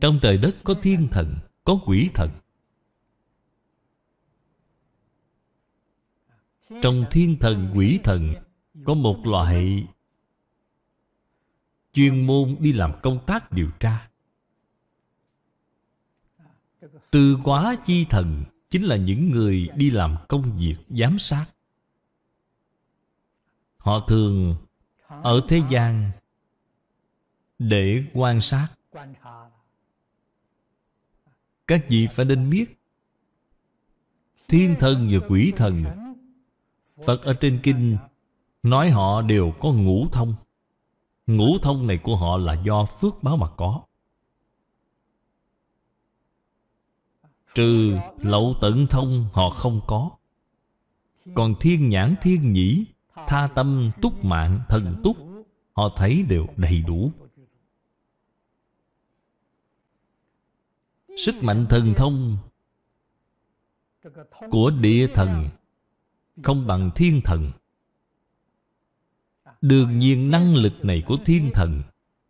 Trong trời đất có thiên thần Có quỷ thần Trong thiên thần quỷ thần Có một loại Chuyên môn đi làm công tác điều tra từ quá chi thần Chính là những người đi làm công việc giám sát Họ thường ở thế gian Để quan sát các vị phải nên biết Thiên thần và quỷ thần Phật ở trên kinh Nói họ đều có ngũ thông Ngũ thông này của họ là do phước báo mà có Trừ lậu tận thông họ không có Còn thiên nhãn thiên nhĩ Tha tâm túc mạng thần túc Họ thấy đều đầy đủ sức mạnh thần thông của địa thần không bằng thiên thần đương nhiên năng lực này của thiên thần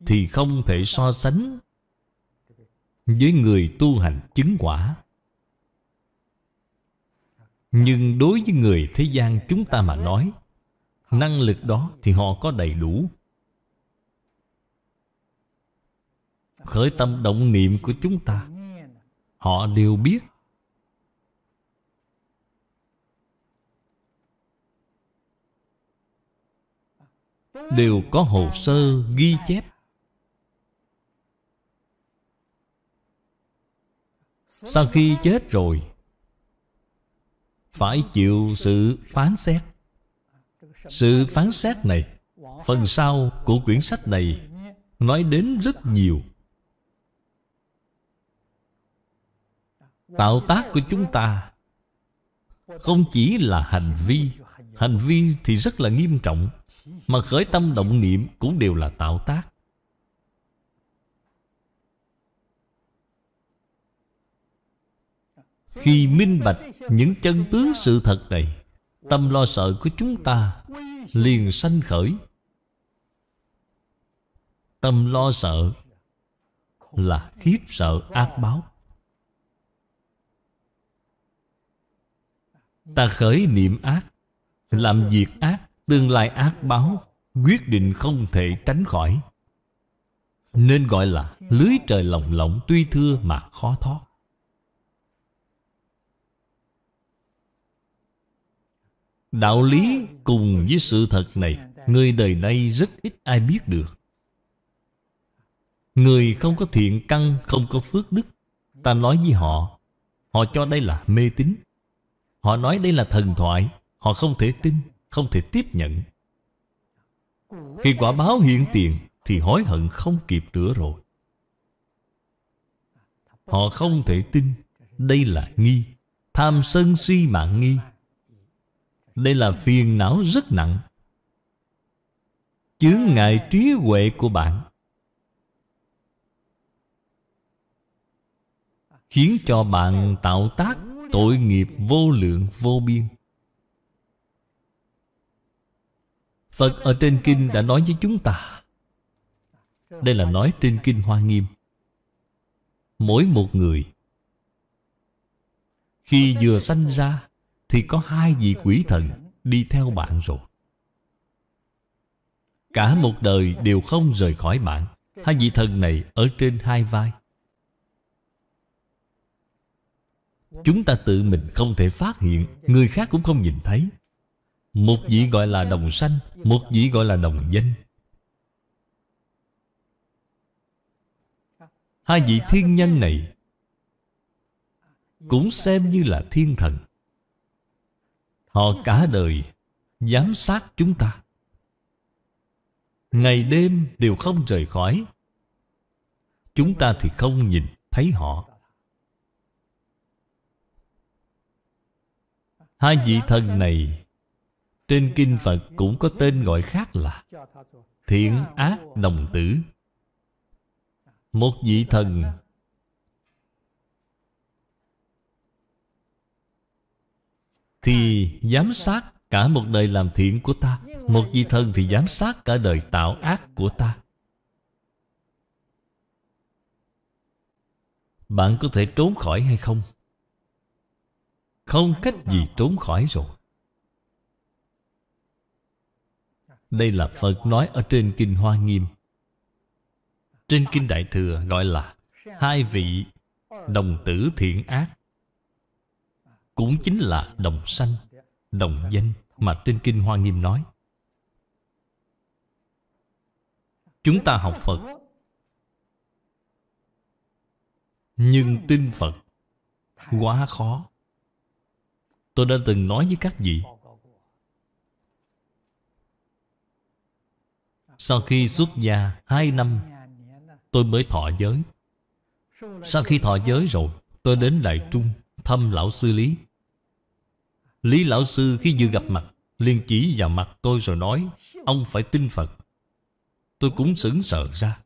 thì không thể so sánh với người tu hành chứng quả nhưng đối với người thế gian chúng ta mà nói năng lực đó thì họ có đầy đủ khởi tâm động niệm của chúng ta Họ đều biết Đều có hồ sơ ghi chép Sau khi chết rồi Phải chịu sự phán xét Sự phán xét này Phần sau của quyển sách này Nói đến rất nhiều Tạo tác của chúng ta Không chỉ là hành vi Hành vi thì rất là nghiêm trọng Mà khởi tâm động niệm cũng đều là tạo tác Khi minh bạch những chân tướng sự thật này Tâm lo sợ của chúng ta liền sanh khởi Tâm lo sợ là khiếp sợ ác báo Ta khởi niệm ác Làm việc ác Tương lai ác báo Quyết định không thể tránh khỏi Nên gọi là lưới trời lồng lộng tuy thưa mà khó thoát Đạo lý cùng với sự thật này Người đời nay rất ít ai biết được Người không có thiện căn Không có phước đức Ta nói với họ Họ cho đây là mê tín Họ nói đây là thần thoại Họ không thể tin, không thể tiếp nhận Khi quả báo hiện tiền Thì hối hận không kịp nữa rồi Họ không thể tin Đây là nghi Tham sân si mạng nghi Đây là phiền não rất nặng Chướng ngại trí huệ của bạn Khiến cho bạn tạo tác Tội nghiệp vô lượng vô biên Phật ở trên kinh đã nói với chúng ta Đây là nói trên kinh Hoa Nghiêm Mỗi một người Khi vừa sanh ra Thì có hai vị quỷ thần Đi theo bạn rồi Cả một đời đều không rời khỏi bạn Hai vị thần này ở trên hai vai Chúng ta tự mình không thể phát hiện Người khác cũng không nhìn thấy Một vị gọi là đồng sanh Một vị gọi là đồng danh Hai vị thiên nhân này Cũng xem như là thiên thần Họ cả đời Giám sát chúng ta Ngày đêm đều không rời khỏi Chúng ta thì không nhìn thấy họ Hai vị thần này Trên kinh Phật cũng có tên gọi khác là Thiện ác đồng tử Một vị thần Thì giám sát cả một đời làm thiện của ta Một vị thần thì giám sát cả đời tạo ác của ta Bạn có thể trốn khỏi hay không? Không cách gì trốn khỏi rồi Đây là Phật nói ở trên Kinh Hoa Nghiêm Trên Kinh Đại Thừa gọi là Hai vị đồng tử thiện ác Cũng chính là đồng sanh, đồng danh Mà trên Kinh Hoa Nghiêm nói Chúng ta học Phật Nhưng tin Phật Quá khó Tôi đã từng nói với các vị Sau khi xuất gia hai năm Tôi mới thọ giới Sau khi thọ giới rồi Tôi đến Đại Trung Thăm Lão Sư Lý Lý Lão Sư khi vừa gặp mặt liền chỉ vào mặt tôi rồi nói Ông phải tin Phật Tôi cũng sững sờ ra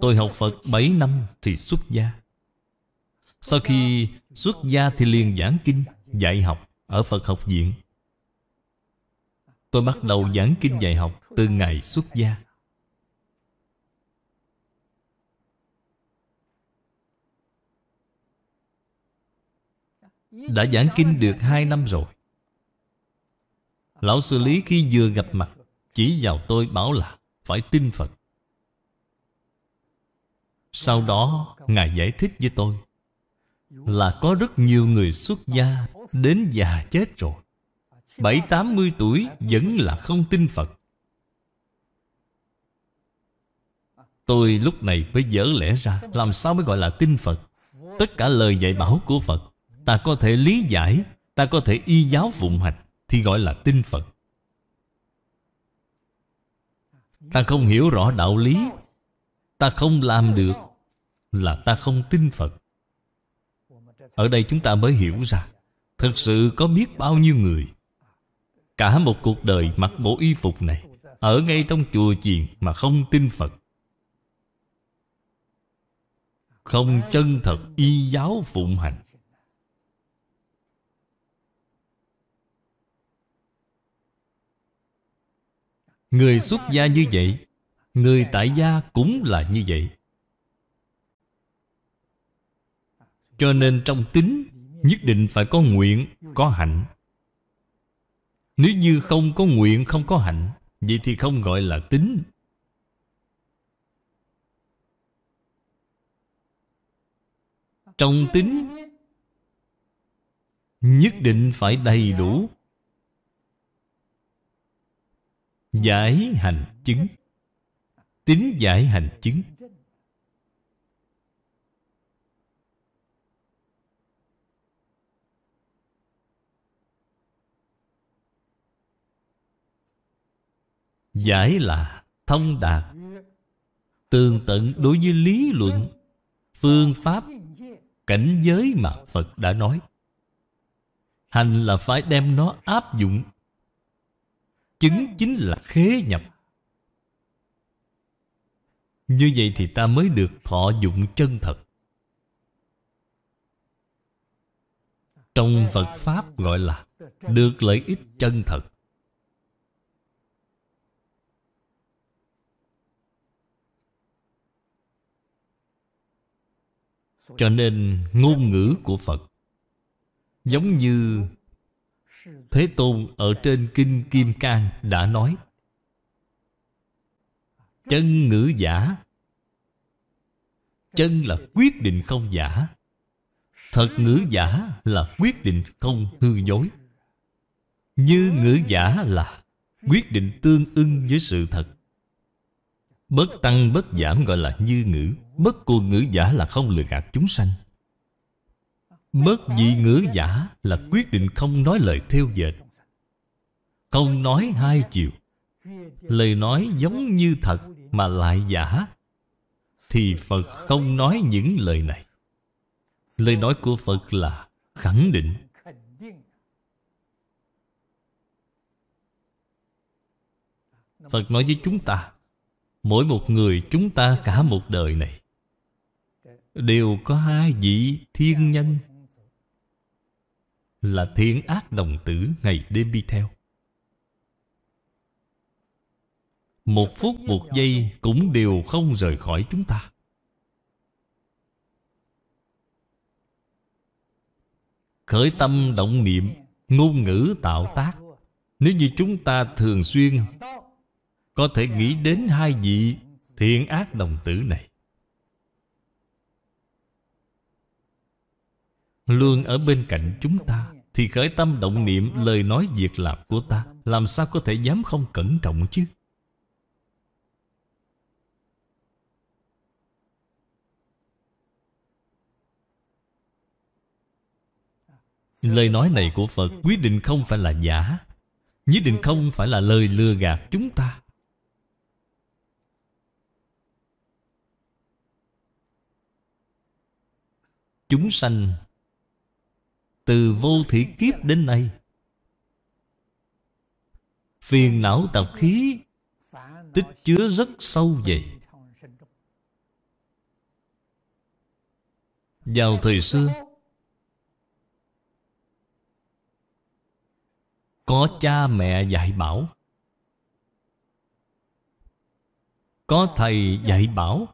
Tôi học Phật 7 năm thì xuất gia Sau khi xuất gia thì liền giảng kinh Dạy học ở Phật học viện Tôi bắt đầu giảng kinh dạy học từ ngày xuất gia Đã giảng kinh được 2 năm rồi Lão sư lý khi vừa gặp mặt Chỉ vào tôi bảo là Phải tin Phật sau đó Ngài giải thích với tôi Là có rất nhiều người xuất gia Đến già chết rồi Bảy tám mươi tuổi Vẫn là không tin Phật Tôi lúc này mới dở lẽ ra Làm sao mới gọi là tin Phật Tất cả lời dạy bảo của Phật Ta có thể lý giải Ta có thể y giáo phụng hành Thì gọi là tin Phật Ta không hiểu rõ đạo lý Ta không làm được Là ta không tin Phật Ở đây chúng ta mới hiểu ra Thật sự có biết bao nhiêu người Cả một cuộc đời mặc bộ y phục này Ở ngay trong chùa chiền mà không tin Phật Không chân thật y giáo phụng hành Người xuất gia như vậy Người tại gia cũng là như vậy Cho nên trong tính Nhất định phải có nguyện, có hạnh Nếu như không có nguyện, không có hạnh Vậy thì không gọi là tính Trong tính Nhất định phải đầy đủ Giải hành chứng tính giải hành chứng giải là thông đạt tường tận đối với lý luận phương pháp cảnh giới mà phật đã nói hành là phải đem nó áp dụng chứng chính là khế nhập như vậy thì ta mới được thọ dụng chân thật Trong Phật Pháp gọi là Được lợi ích chân thật Cho nên ngôn ngữ của Phật Giống như Thế Tôn ở trên Kinh Kim Cang đã nói Chân ngữ giả Chân là quyết định không giả Thật ngữ giả là quyết định không hư dối Như ngữ giả là quyết định tương ưng với sự thật Bất tăng bất giảm gọi là như ngữ Bất cuồng ngữ giả là không lừa gạt chúng sanh Bất dị ngữ giả là quyết định không nói lời thêu dệt Không nói hai chiều Lời nói giống như thật mà lại giả Thì Phật không nói những lời này Lời nói của Phật là khẳng định Phật nói với chúng ta Mỗi một người chúng ta cả một đời này Đều có hai vị thiên nhân Là thiên ác đồng tử ngày đêm đi theo một phút một giây cũng đều không rời khỏi chúng ta khởi tâm động niệm ngôn ngữ tạo tác nếu như chúng ta thường xuyên có thể nghĩ đến hai vị thiện ác đồng tử này luôn ở bên cạnh chúng ta thì khởi tâm động niệm lời nói việc làm của ta làm sao có thể dám không cẩn trọng chứ Lời nói này của Phật quyết định không phải là giả Nhất định không phải là lời lừa gạt chúng ta Chúng sanh Từ vô thủy kiếp đến nay Phiền não tập khí Tích chứa rất sâu vậy Vào thời xưa có cha mẹ dạy bảo có thầy dạy bảo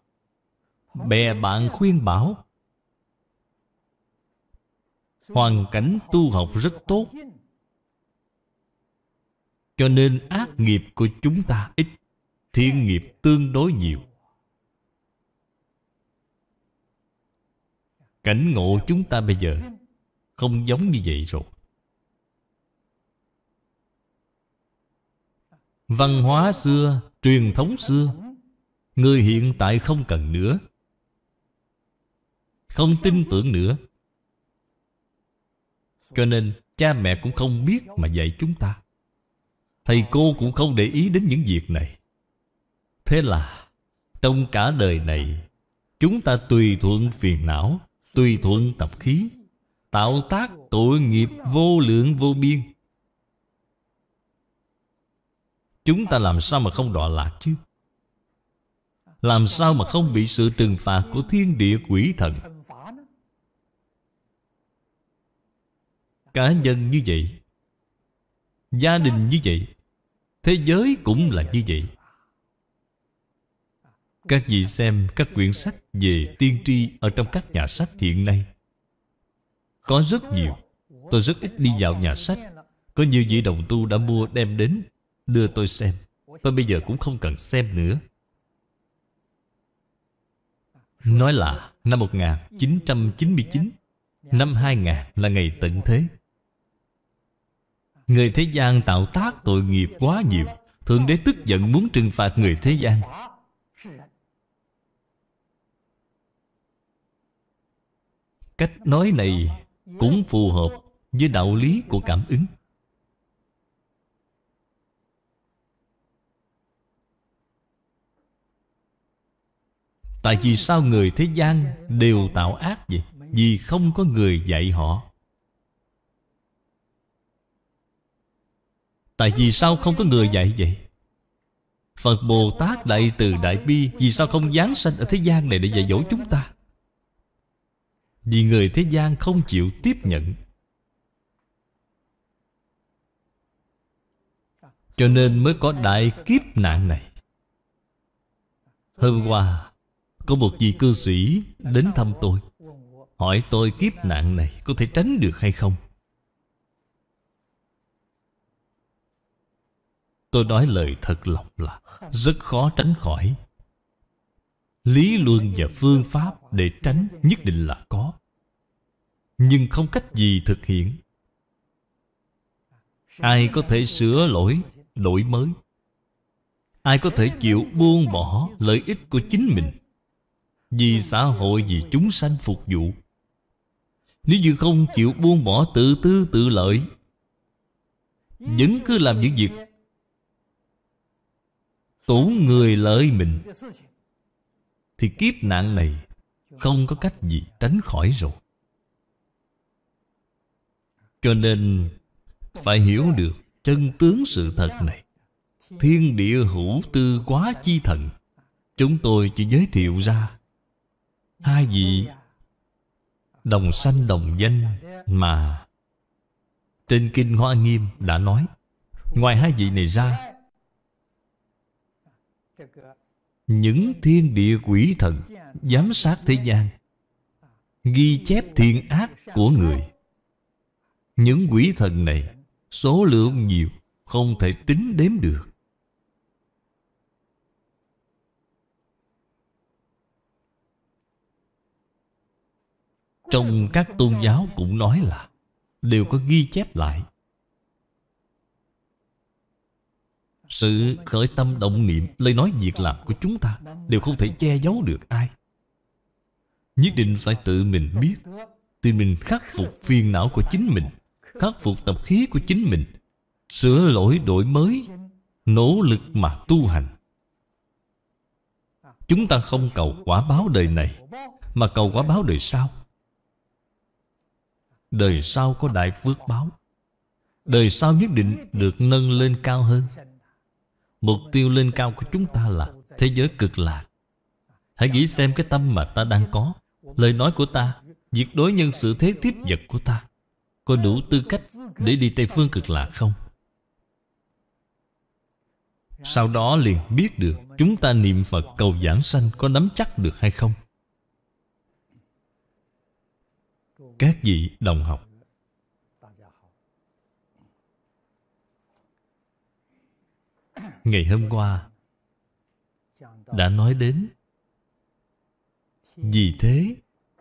bè bạn khuyên bảo hoàn cảnh tu học rất tốt cho nên ác nghiệp của chúng ta ít thiên nghiệp tương đối nhiều cảnh ngộ chúng ta bây giờ không giống như vậy rồi Văn hóa xưa, truyền thống xưa Người hiện tại không cần nữa Không tin tưởng nữa Cho nên cha mẹ cũng không biết mà dạy chúng ta Thầy cô cũng không để ý đến những việc này Thế là Trong cả đời này Chúng ta tùy thuận phiền não Tùy thuận tập khí Tạo tác tội nghiệp vô lượng vô biên Chúng ta làm sao mà không đọa lạc chứ Làm sao mà không bị sự trừng phạt của thiên địa quỷ thần Cá nhân như vậy Gia đình như vậy Thế giới cũng là như vậy Các vị xem các quyển sách về tiên tri Ở trong các nhà sách hiện nay Có rất nhiều Tôi rất ít đi vào nhà sách Có nhiều vị đồng tu đã mua đem đến Đưa tôi xem Tôi bây giờ cũng không cần xem nữa Nói là năm 1999 Năm 2000 là ngày tận thế Người thế gian tạo tác tội nghiệp quá nhiều Thượng đế tức giận muốn trừng phạt người thế gian Cách nói này cũng phù hợp với đạo lý của cảm ứng Tại vì sao người thế gian đều tạo ác vậy? Vì không có người dạy họ Tại vì sao không có người dạy vậy? Phật Bồ Tát Đại Từ Đại Bi Vì sao không giáng sanh ở thế gian này để dạy dỗ chúng ta? Vì người thế gian không chịu tiếp nhận Cho nên mới có đại kiếp nạn này Hôm qua có một vị cư sĩ đến thăm tôi Hỏi tôi kiếp nạn này có thể tránh được hay không Tôi nói lời thật lòng là Rất khó tránh khỏi Lý luận và phương pháp để tránh nhất định là có Nhưng không cách gì thực hiện Ai có thể sửa lỗi, đổi mới Ai có thể chịu buông bỏ lợi ích của chính mình vì xã hội Vì chúng sanh phục vụ Nếu như không chịu buông bỏ tự tư tự lợi Vẫn cứ làm những việc Tổn người lợi mình Thì kiếp nạn này Không có cách gì tránh khỏi rồi Cho nên Phải hiểu được chân tướng sự thật này Thiên địa hữu tư quá chi thần Chúng tôi chỉ giới thiệu ra hai vị ừ. đồng sanh đồng danh mà trên kinh hoa nghiêm đã nói ngoài hai vị này ra những thiên địa quỷ thần giám sát thế gian ghi chép thiên ác của người những quỷ thần này số lượng nhiều không thể tính đếm được Trong các tôn giáo cũng nói là Đều có ghi chép lại Sự khởi tâm động niệm Lời nói việc làm của chúng ta Đều không thể che giấu được ai Nhất định phải tự mình biết Tự mình khắc phục phiền não của chính mình Khắc phục tập khí của chính mình Sửa lỗi đổi mới Nỗ lực mà tu hành Chúng ta không cầu quả báo đời này Mà cầu quả báo đời sau đời sau có đại phước báo đời sau nhất định được nâng lên cao hơn mục tiêu lên cao của chúng ta là thế giới cực lạc hãy nghĩ xem cái tâm mà ta đang có lời nói của ta việc đối nhân sự thế tiếp vật của ta có đủ tư cách để đi tây phương cực lạc không sau đó liền biết được chúng ta niệm phật cầu giảng sanh có nắm chắc được hay không các vị đồng học ngày hôm qua đã nói đến vì thế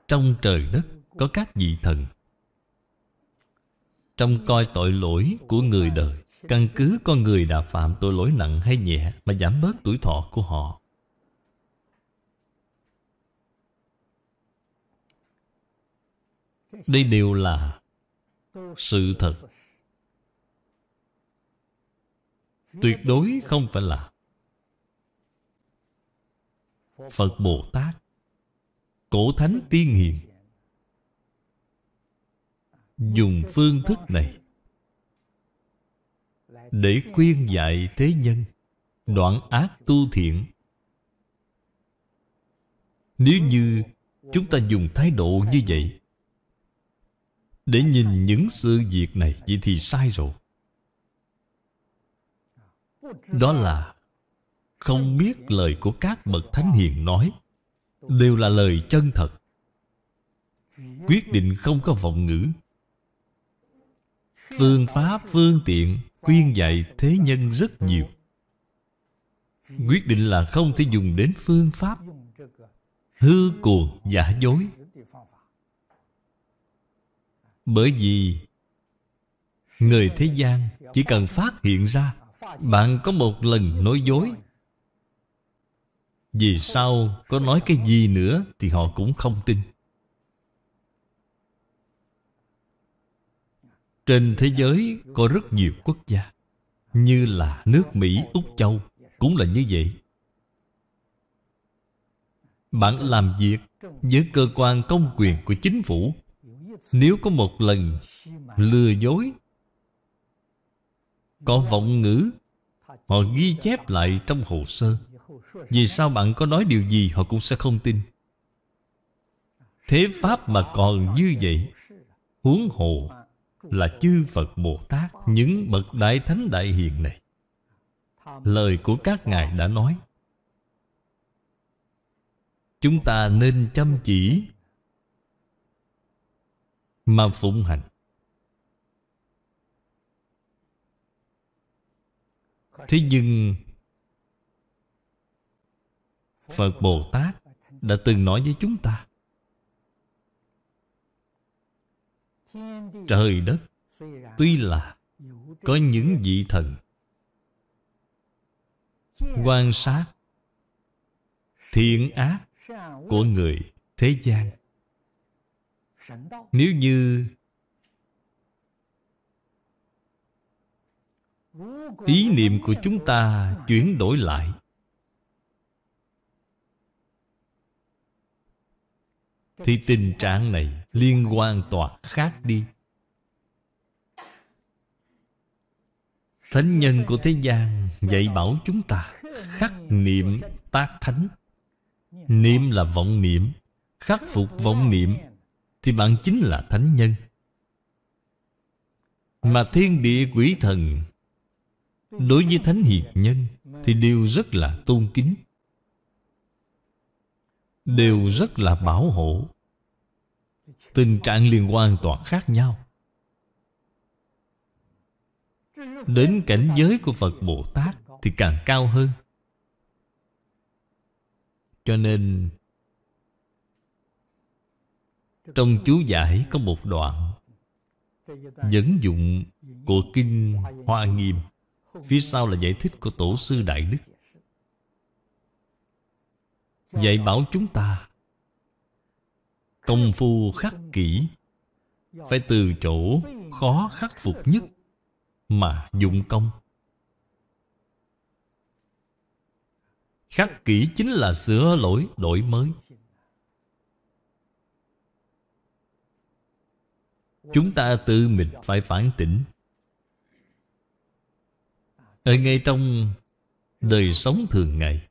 trong trời đất có các vị thần trong coi tội lỗi của người đời căn cứ con người đã phạm tội lỗi nặng hay nhẹ mà giảm bớt tuổi thọ của họ Đây đều là sự thật Tuyệt đối không phải là Phật Bồ Tát Cổ Thánh Tiên Hiền Dùng phương thức này Để khuyên dạy thế nhân Đoạn ác tu thiện Nếu như chúng ta dùng thái độ như vậy để nhìn những sự việc này vậy thì sai rồi đó là không biết lời của các bậc thánh hiền nói đều là lời chân thật quyết định không có vọng ngữ phương pháp phương tiện khuyên dạy thế nhân rất nhiều quyết định là không thể dùng đến phương pháp hư cuồng giả dối bởi vì Người thế gian chỉ cần phát hiện ra Bạn có một lần nói dối Vì sau có nói cái gì nữa Thì họ cũng không tin Trên thế giới có rất nhiều quốc gia Như là nước Mỹ, Úc Châu Cũng là như vậy Bạn làm việc với cơ quan công quyền của chính phủ nếu có một lần lừa dối Có vọng ngữ Họ ghi chép lại trong hồ sơ Vì sao bạn có nói điều gì họ cũng sẽ không tin Thế Pháp mà còn như vậy Huống hồ là chư Phật Bồ Tát Những bậc Đại Thánh Đại Hiền này Lời của các Ngài đã nói Chúng ta nên chăm chỉ mà phụng hành thế nhưng phật bồ tát đã từng nói với chúng ta trời đất tuy là có những vị thần quan sát thiện ác của người thế gian nếu như ý niệm của chúng ta chuyển đổi lại thì tình trạng này liên quan toàn khác đi thánh nhân của thế gian dạy bảo chúng ta khắc niệm tác thánh niệm là vọng niệm khắc phục vọng niệm thì bạn chính là thánh nhân Mà thiên địa quỷ thần Đối với thánh hiền nhân Thì đều rất là tôn kính Đều rất là bảo hộ Tình trạng liên quan toàn khác nhau Đến cảnh giới của Phật Bồ Tát Thì càng cao hơn Cho nên trong chú giải có một đoạn Dẫn dụng của Kinh Hoa Nghiêm Phía sau là giải thích của Tổ sư Đại Đức Dạy bảo chúng ta Công phu khắc kỹ Phải từ chỗ khó khắc phục nhất Mà dụng công Khắc kỹ chính là sửa lỗi đổi mới Chúng ta tự mình phải phản tỉnh Ở ngay trong đời sống thường ngày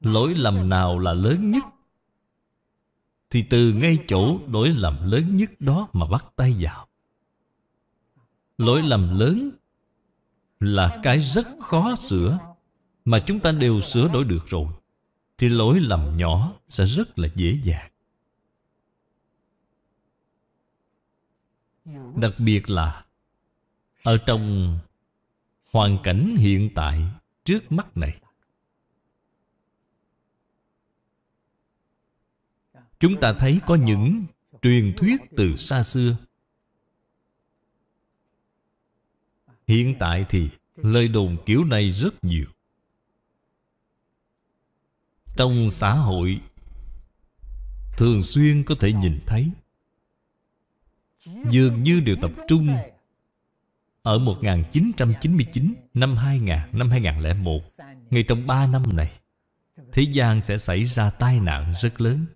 Lỗi lầm nào là lớn nhất Thì từ ngay chỗ lỗi lầm lớn nhất đó mà bắt tay vào Lỗi lầm lớn là cái rất khó sửa Mà chúng ta đều sửa đổi được rồi Thì lỗi lầm nhỏ sẽ rất là dễ dàng đặc biệt là ở trong hoàn cảnh hiện tại trước mắt này chúng ta thấy có những truyền thuyết từ xa xưa hiện tại thì lời đồn kiểu này rất nhiều trong xã hội thường xuyên có thể nhìn thấy dường như đều tập trung ở 1999, năm 2000, năm 2001 Ngay trong 3 năm này Thế gian sẽ xảy ra tai nạn rất lớn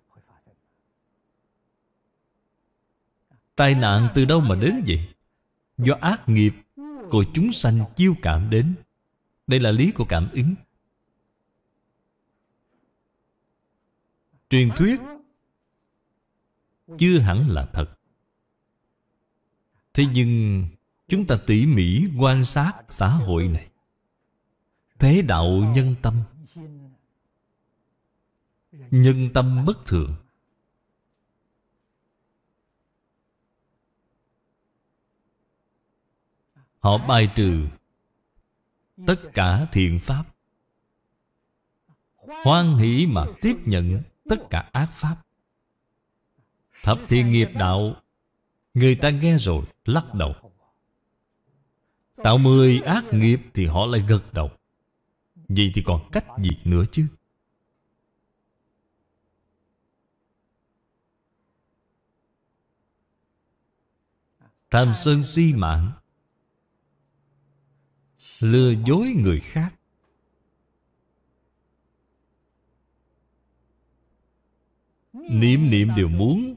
Tai nạn từ đâu mà đến vậy? Do ác nghiệp của chúng sanh chiêu cảm đến Đây là lý của cảm ứng Truyền thuyết Chưa hẳn là thật Thế nhưng Chúng ta tỉ mỉ quan sát xã hội này Thế đạo nhân tâm Nhân tâm bất thường Họ bài trừ Tất cả thiện pháp Hoan hỷ mà tiếp nhận Tất cả ác pháp Thập thiện nghiệp đạo Người ta nghe rồi lắc đầu Tạo mười ác nghiệp thì họ lại gật đầu Vậy thì còn cách gì nữa chứ Tham sân si mạng Lừa dối người khác Niệm niệm đều muốn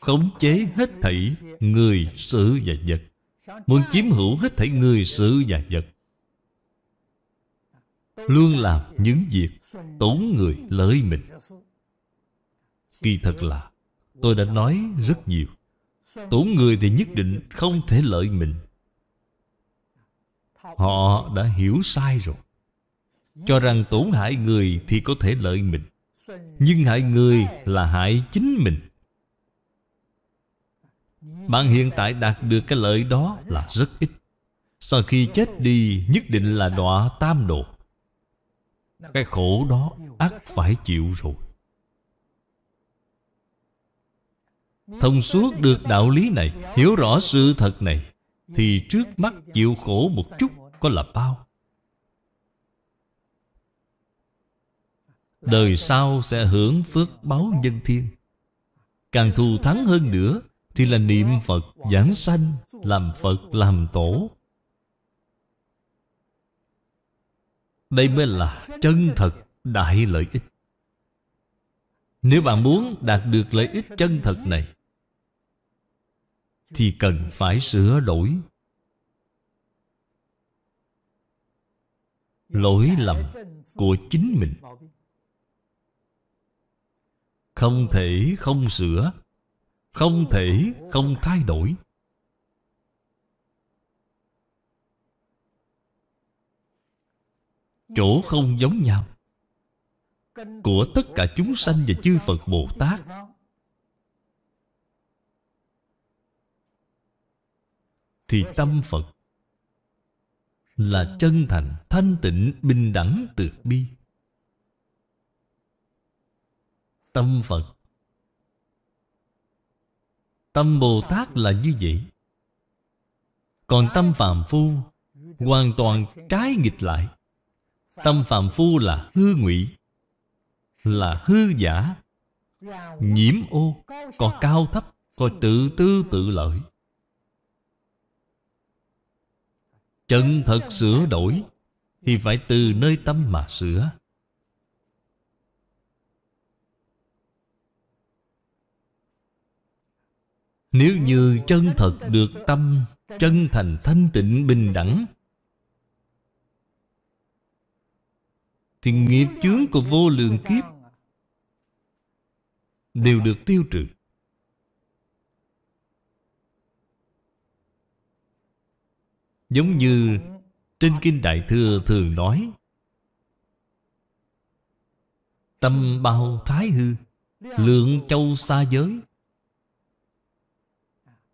khống chế hết thảy người sự và vật muốn chiếm hữu hết thảy người sự và vật luôn làm những việc tổn người lợi mình kỳ thật là tôi đã nói rất nhiều tổn người thì nhất định không thể lợi mình họ đã hiểu sai rồi cho rằng tổn hại người thì có thể lợi mình nhưng hại người là hại chính mình bạn hiện tại đạt được cái lợi đó là rất ít Sau khi chết đi nhất định là đọa tam độ Cái khổ đó ác phải chịu rồi Thông suốt được đạo lý này Hiểu rõ sự thật này Thì trước mắt chịu khổ một chút Có là bao Đời sau sẽ hưởng phước báo nhân thiên Càng thù thắng hơn nữa thì là niệm Phật giảng sanh Làm Phật làm tổ Đây mới là chân thật đại lợi ích Nếu bạn muốn đạt được lợi ích chân thật này Thì cần phải sửa đổi Lỗi lầm của chính mình Không thể không sửa không thể không thay đổi chỗ không giống nhau của tất cả chúng sanh và chư Phật Bồ Tát thì tâm Phật là chân thành, thanh tịnh, bình đẳng, từ bi. Tâm Phật Tâm Bồ Tát là như vậy Còn tâm Phạm Phu Hoàn toàn trái nghịch lại Tâm Phạm Phu là hư ngụy Là hư giả Nhiễm ô Có cao thấp Có tự tư tự lợi Chân thật sửa đổi Thì phải từ nơi tâm mà sửa Nếu như chân thật được tâm Chân thành thanh tịnh bình đẳng Thì nghiệp chướng của vô lượng kiếp Đều được tiêu trừ Giống như trên Kinh Đại Thừa thường nói Tâm bao thái hư Lượng châu xa giới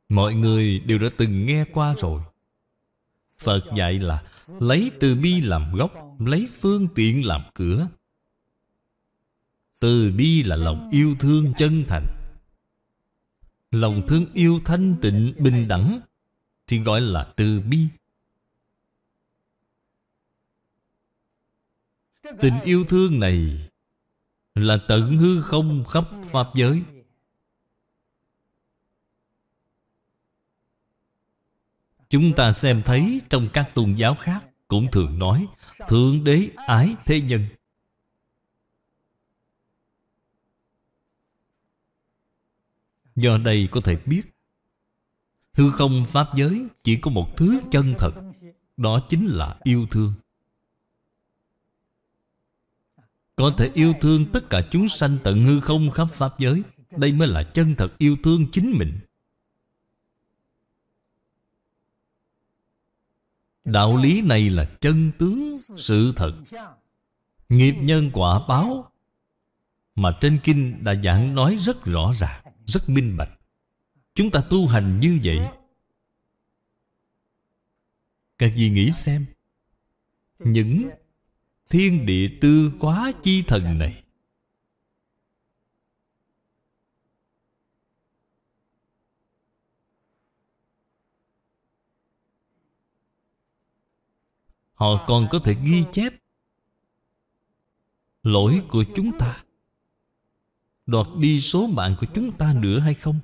Mọi người đều đã từng nghe qua rồi Phật dạy là Lấy từ bi làm gốc Lấy phương tiện làm cửa Từ bi là lòng yêu thương chân thành Lòng thương yêu thanh tịnh bình đẳng Thì gọi là từ bi Tình yêu thương này Là tận hư không khắp Pháp giới Chúng ta xem thấy trong các tôn giáo khác Cũng thường nói Thượng đế ái thế nhân Do đây có thể biết Hư không Pháp giới chỉ có một thứ chân thật Đó chính là yêu thương Có thể yêu thương tất cả chúng sanh tận hư không khắp Pháp giới Đây mới là chân thật yêu thương chính mình Đạo lý này là chân tướng sự thật Nghiệp nhân quả báo Mà trên kinh đã giảng nói rất rõ ràng Rất minh bạch Chúng ta tu hành như vậy Các vị nghĩ xem Những thiên địa tư quá chi thần này Họ còn có thể ghi chép Lỗi của chúng ta Đoạt đi số mạng của chúng ta nữa hay không?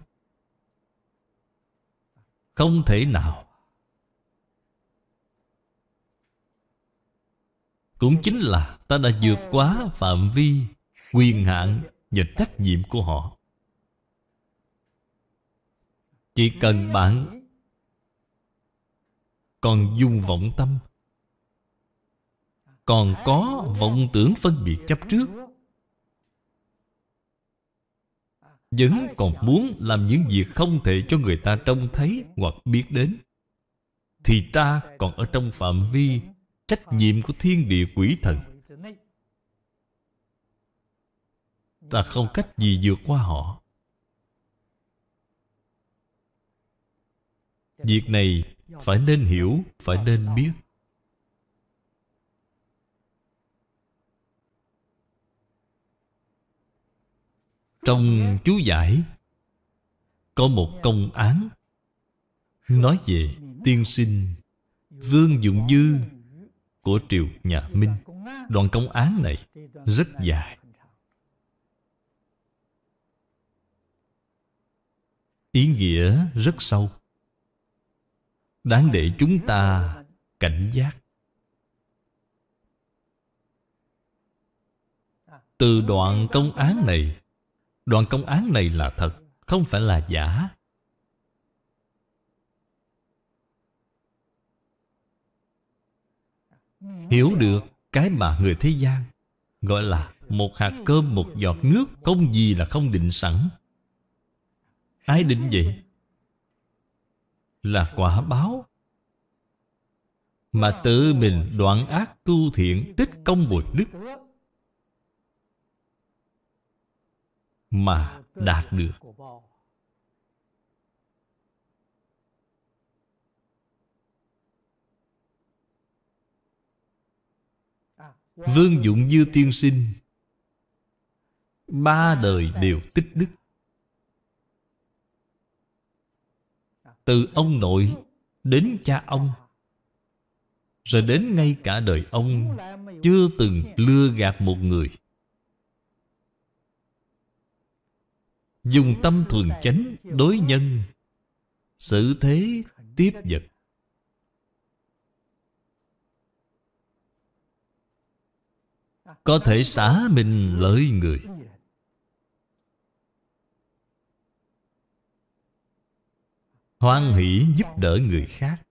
Không thể nào Cũng chính là ta đã vượt quá phạm vi Quyền hạn và trách nhiệm của họ Chỉ cần bạn Còn dung vọng tâm còn có vọng tưởng phân biệt chấp trước vẫn còn muốn làm những việc không thể cho người ta trông thấy hoặc biết đến thì ta còn ở trong phạm vi trách nhiệm của thiên địa quỷ thần ta không cách gì vượt qua họ việc này phải nên hiểu phải nên biết Trong chú giải Có một công án Nói về tiên sinh Vương Dụng Dư Của triều nhà Minh Đoạn công án này rất dài Ý nghĩa rất sâu Đáng để chúng ta cảnh giác Từ đoạn công án này Đoạn công án này là thật Không phải là giả Hiểu được cái mà người thế gian Gọi là một hạt cơm một giọt nước Không gì là không định sẵn Ai định vậy? Là quả báo Mà tự mình đoạn ác tu thiện Tích công bồi đức mà đạt được Vương Dụng Dư Tiên Sinh Ba đời đều tích đức Từ ông nội đến cha ông Rồi đến ngay cả đời ông Chưa từng lừa gạt một người Dùng tâm thuần chánh đối nhân xử thế tiếp vật Có thể xả mình lợi người Hoan hỷ giúp đỡ người khác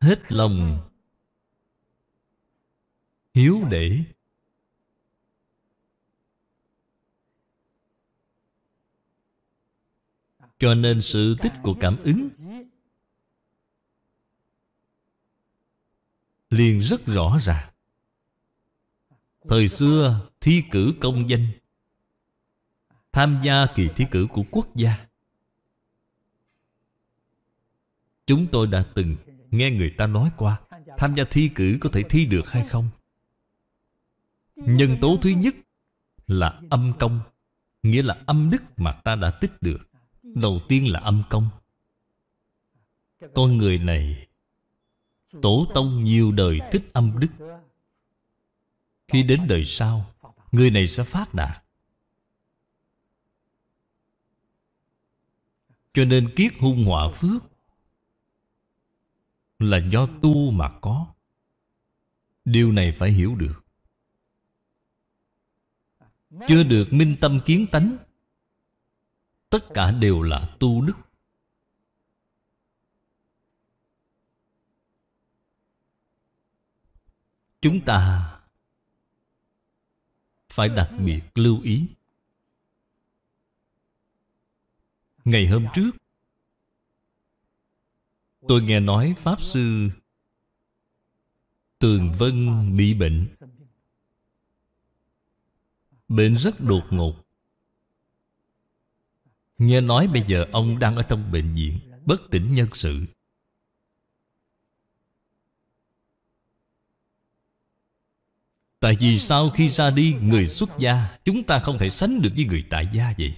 Hết lòng Hiếu để Cho nên sự tích của cảm ứng liền rất rõ ràng. Thời xưa thi cử công danh Tham gia kỳ thi cử của quốc gia Chúng tôi đã từng nghe người ta nói qua Tham gia thi cử có thể thi được hay không Nhân tố thứ nhất là âm công Nghĩa là âm đức mà ta đã tích được Đầu tiên là âm công Con người này Tổ tông nhiều đời thích âm đức Khi đến đời sau Người này sẽ phát đạt Cho nên kiết hung họa phước Là do tu mà có Điều này phải hiểu được Chưa được minh tâm kiến tánh tất cả đều là tu đức chúng ta phải đặc biệt lưu ý ngày hôm trước tôi nghe nói pháp sư tường vân bị bệnh bệnh rất đột ngột Nghe nói bây giờ ông đang ở trong bệnh viện Bất tỉnh nhân sự Tại vì sau khi ra đi Người xuất gia Chúng ta không thể sánh được với người tại gia vậy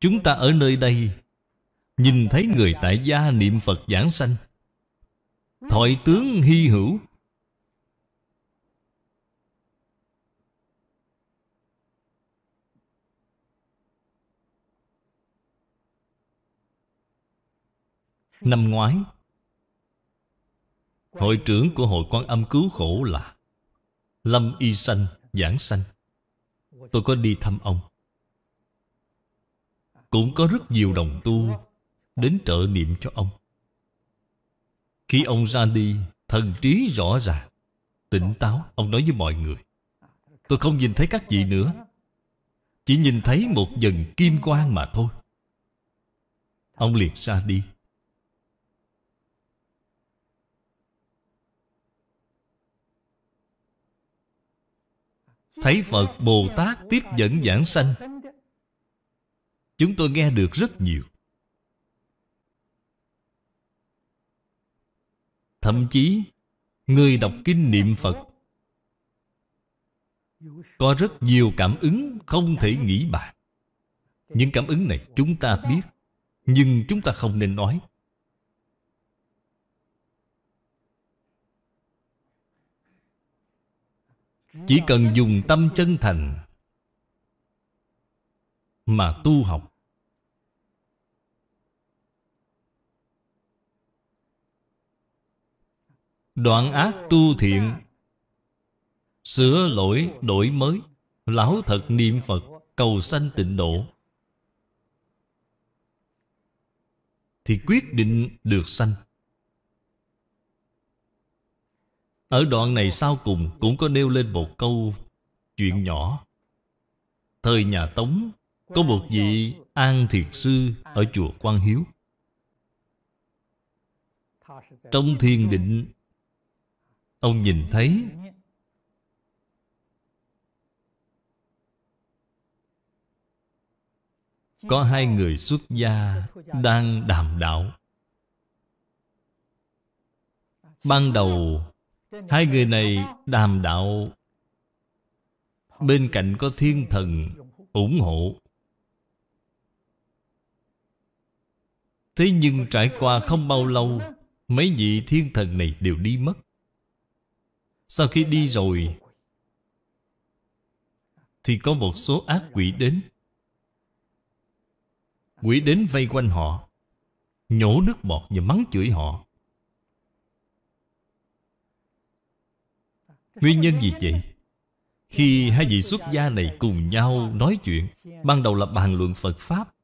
Chúng ta ở nơi đây Nhìn thấy người tại gia niệm Phật giảng sanh Thọi tướng hy hữu Năm ngoái Hội trưởng của Hội Quan Âm Cứu Khổ là Lâm Y Sanh, Giảng Sanh Tôi có đi thăm ông Cũng có rất nhiều đồng tu Đến trợ niệm cho ông Khi ông ra đi Thần trí rõ ràng Tỉnh táo Ông nói với mọi người Tôi không nhìn thấy các vị nữa Chỉ nhìn thấy một dần kim quang mà thôi Ông liền ra đi Thấy Phật Bồ Tát tiếp dẫn giảng sanh Chúng tôi nghe được rất nhiều Thậm chí Người đọc kinh niệm Phật Có rất nhiều cảm ứng không thể nghĩ bàn Những cảm ứng này chúng ta biết Nhưng chúng ta không nên nói Chỉ cần dùng tâm chân thành Mà tu học Đoạn ác tu thiện Sửa lỗi đổi mới Lão thật niệm Phật Cầu sanh tịnh độ Thì quyết định được sanh Ở đoạn này sau cùng cũng có nêu lên một câu chuyện nhỏ Thời nhà Tống Có một vị An Thiệt Sư ở chùa Quang Hiếu Trong thiên định Ông nhìn thấy Có hai người xuất gia đang đàm đạo Ban đầu Hai người này đàm đạo Bên cạnh có thiên thần ủng hộ Thế nhưng trải qua không bao lâu Mấy vị thiên thần này đều đi mất Sau khi đi rồi Thì có một số ác quỷ đến Quỷ đến vây quanh họ Nhổ nước bọt và mắng chửi họ Nguyên nhân gì vậy? Khi hai vị xuất gia này cùng nhau nói chuyện Ban đầu là bàn luận Phật Pháp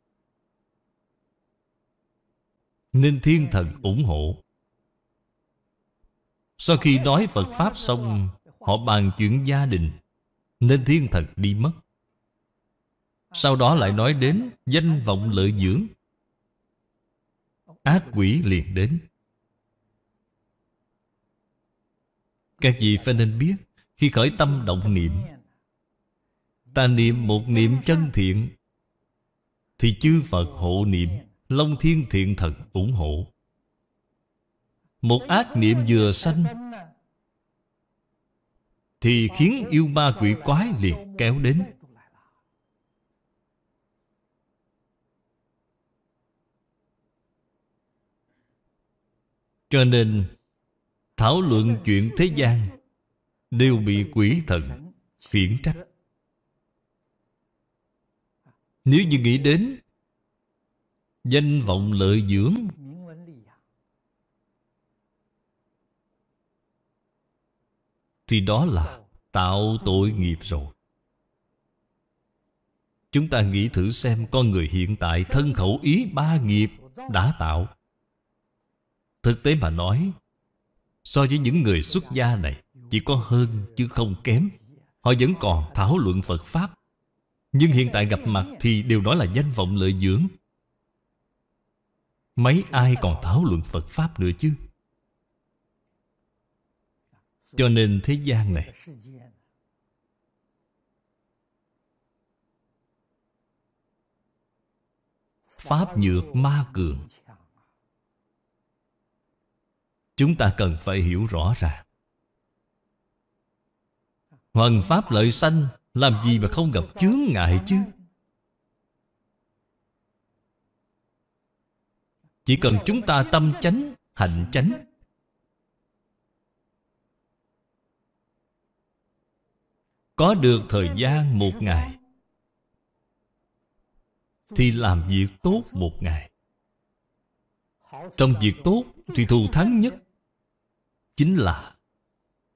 Nên thiên thần ủng hộ Sau khi nói Phật Pháp xong Họ bàn chuyện gia đình Nên thiên thần đi mất Sau đó lại nói đến Danh vọng lợi dưỡng Ác quỷ liền đến Các vị phải nên biết Khi khởi tâm động niệm Ta niệm một niệm chân thiện Thì chư Phật hộ niệm Long thiên thiện thật ủng hộ Một ác niệm vừa sanh Thì khiến yêu ma quỷ quái liền kéo đến Cho nên Thảo luận chuyện thế gian Đều bị quỷ thần Khiển trách à. Nếu như nghĩ đến Danh vọng lợi dưỡng à? Thì đó là tạo tội nghiệp rồi Chúng ta nghĩ thử xem con người hiện tại thân khẩu ý ba nghiệp đã tạo Thực tế mà nói So với những người xuất gia này Chỉ có hơn chứ không kém Họ vẫn còn thảo luận Phật Pháp Nhưng hiện tại gặp mặt Thì đều nói là danh vọng lợi dưỡng Mấy ai còn thảo luận Phật Pháp nữa chứ Cho nên thế gian này Pháp nhược ma cường Chúng ta cần phải hiểu rõ ràng Hoần pháp lợi sanh Làm gì mà không gặp chướng ngại chứ Chỉ cần chúng ta tâm chánh Hạnh chánh Có được thời gian một ngày Thì làm việc tốt một ngày Trong việc tốt thì thù thắng nhất chính là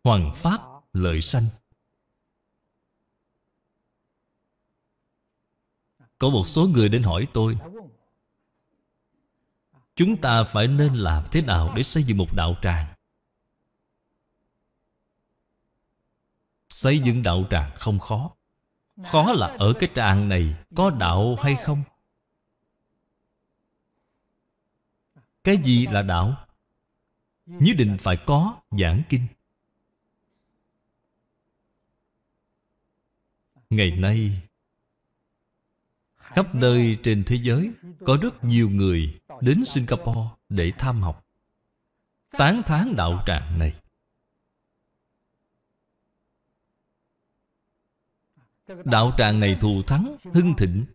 Hoàng Pháp Lợi Sanh. Có một số người đến hỏi tôi Chúng ta phải nên làm thế nào để xây dựng một đạo tràng Xây dựng đạo tràng không khó Khó là ở cái tràng này có đạo hay không Cái gì là đạo nhất định phải có giảng kinh ngày nay khắp nơi trên thế giới có rất nhiều người đến singapore để tham học tán tháng đạo tràng này đạo tràng này thù thắng hưng thịnh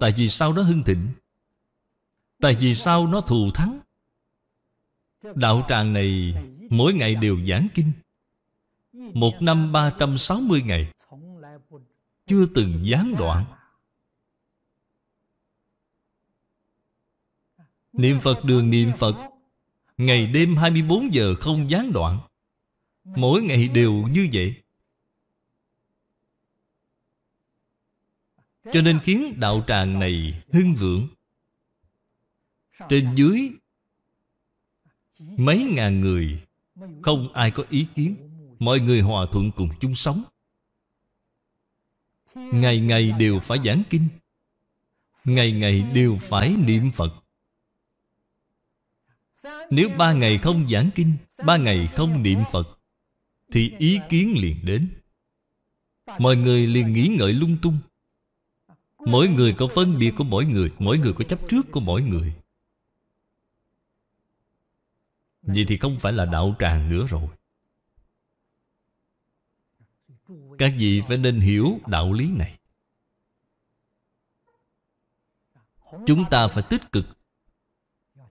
tại vì sau đó hưng thịnh Tại vì sao nó thù thắng Đạo tràng này Mỗi ngày đều giảng kinh Một năm 360 ngày Chưa từng gián đoạn Niệm Phật đường niệm Phật Ngày đêm 24 giờ không gián đoạn Mỗi ngày đều như vậy Cho nên khiến đạo tràng này hưng vượng trên dưới Mấy ngàn người Không ai có ý kiến Mọi người hòa thuận cùng chung sống Ngày ngày đều phải giảng kinh Ngày ngày đều phải niệm Phật Nếu ba ngày không giảng kinh Ba ngày không niệm Phật Thì ý kiến liền đến Mọi người liền nghĩ ngợi lung tung Mỗi người có phân biệt của mỗi người Mỗi người có chấp trước của mỗi người Vậy thì không phải là đạo tràng nữa rồi Các vị phải nên hiểu đạo lý này Chúng ta phải tích cực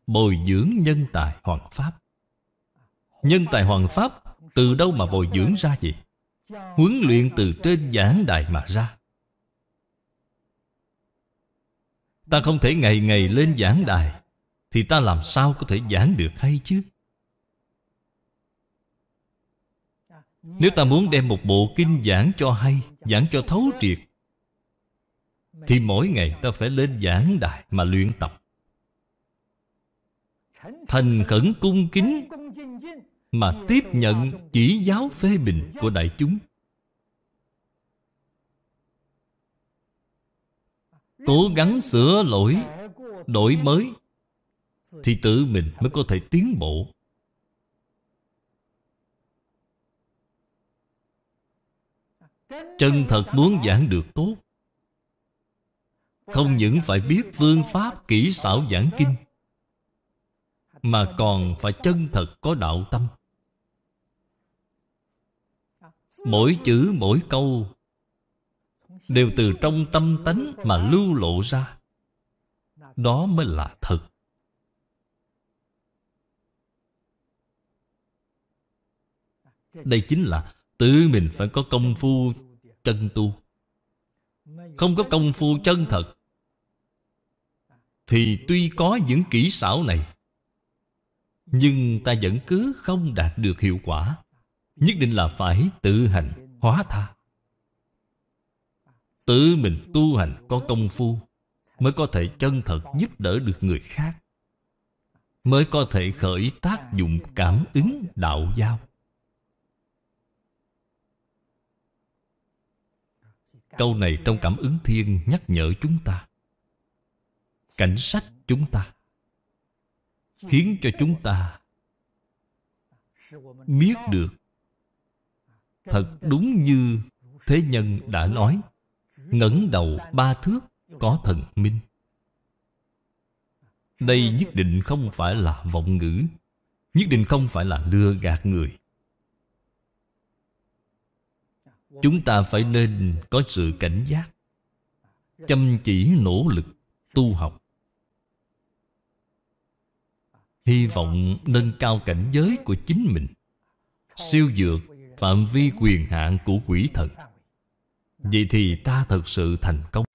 Bồi dưỡng nhân tài hoàng pháp Nhân tài hoàng pháp Từ đâu mà bồi dưỡng ra vậy Huấn luyện từ trên giảng đài mà ra Ta không thể ngày ngày lên giảng đài Thì ta làm sao có thể giảng được hay chứ Nếu ta muốn đem một bộ kinh giảng cho hay Giảng cho thấu triệt Thì mỗi ngày ta phải lên giảng đài mà luyện tập Thành khẩn cung kính Mà tiếp nhận chỉ giáo phê bình của đại chúng Cố gắng sửa lỗi Đổi mới Thì tự mình mới có thể tiến bộ Chân thật muốn giảng được tốt Không những phải biết phương pháp kỹ xảo giảng kinh Mà còn phải chân thật có đạo tâm Mỗi chữ mỗi câu Đều từ trong tâm tánh mà lưu lộ ra Đó mới là thật Đây chính là tự mình phải có công phu chân tu Không có công phu chân thật Thì tuy có những kỹ xảo này Nhưng ta vẫn cứ không đạt được hiệu quả Nhất định là phải tự hành hóa tha Tự mình tu hành có công phu Mới có thể chân thật giúp đỡ được người khác Mới có thể khởi tác dụng cảm ứng đạo giao Câu này trong cảm ứng thiên nhắc nhở chúng ta Cảnh sách chúng ta Khiến cho chúng ta Biết được Thật đúng như thế nhân đã nói ngẩng đầu ba thước có thần minh đây nhất định không phải là vọng ngữ nhất định không phải là lừa gạt người chúng ta phải nên có sự cảnh giác chăm chỉ nỗ lực tu học hy vọng nâng cao cảnh giới của chính mình siêu dược phạm vi quyền hạn của quỷ thần vậy thì ta thật sự thành công